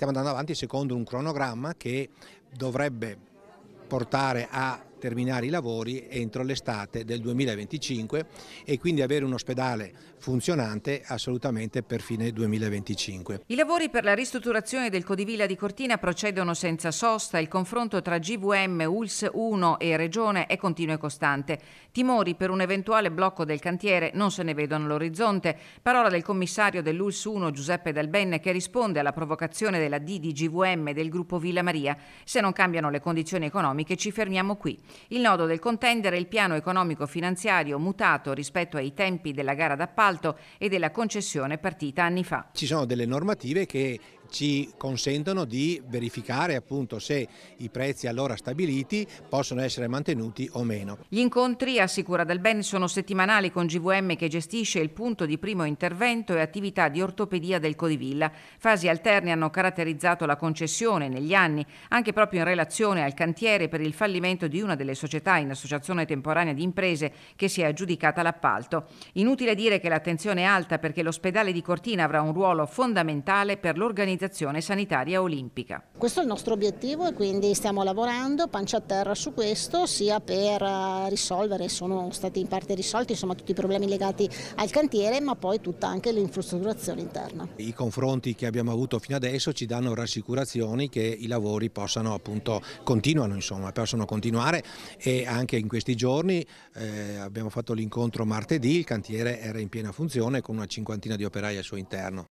Stiamo andando avanti secondo un cronogramma che dovrebbe portare a terminare i lavori entro l'estate del 2025 e quindi avere un ospedale funzionante assolutamente per fine 2025. I lavori per la ristrutturazione del Codivilla di Cortina procedono senza sosta, il confronto tra GVM, ULS 1 e Regione è continuo e costante. Timori per un eventuale blocco del cantiere non se ne vedono all'orizzonte. Parola del commissario dell'ULS 1 Giuseppe Dalbenne che risponde alla provocazione della D di GVM del gruppo Villa Maria. Se non cambiano le condizioni economiche ci fermiamo qui. Il nodo del contendere è il piano economico-finanziario mutato rispetto ai tempi della gara d'appalto e della concessione partita anni fa. Ci sono delle normative che ci consentono di verificare appunto se i prezzi allora stabiliti possono essere mantenuti o meno. Gli incontri a Sicura del Ben sono settimanali con GVM che gestisce il punto di primo intervento e attività di ortopedia del Codivilla. Fasi alterne hanno caratterizzato la concessione negli anni, anche proprio in relazione al cantiere per il fallimento di una delle società in associazione temporanea di imprese che si è aggiudicata l'appalto. Inutile dire che l'attenzione è alta perché l'ospedale di Cortina avrà un ruolo fondamentale per l'organizzazione dell'Organizzazione Sanitaria Olimpica. Questo è il nostro obiettivo e quindi stiamo lavorando pancia a terra su questo sia per eh, risolvere, sono stati in parte risolti insomma, tutti i problemi legati al cantiere ma poi tutta anche l'infrastrutturazione interna. I confronti che abbiamo avuto fino adesso ci danno rassicurazioni che i lavori possano appunto continuano insomma, possono continuare e anche in questi giorni eh, abbiamo fatto l'incontro martedì, il cantiere era in piena funzione con una cinquantina di operai al suo interno.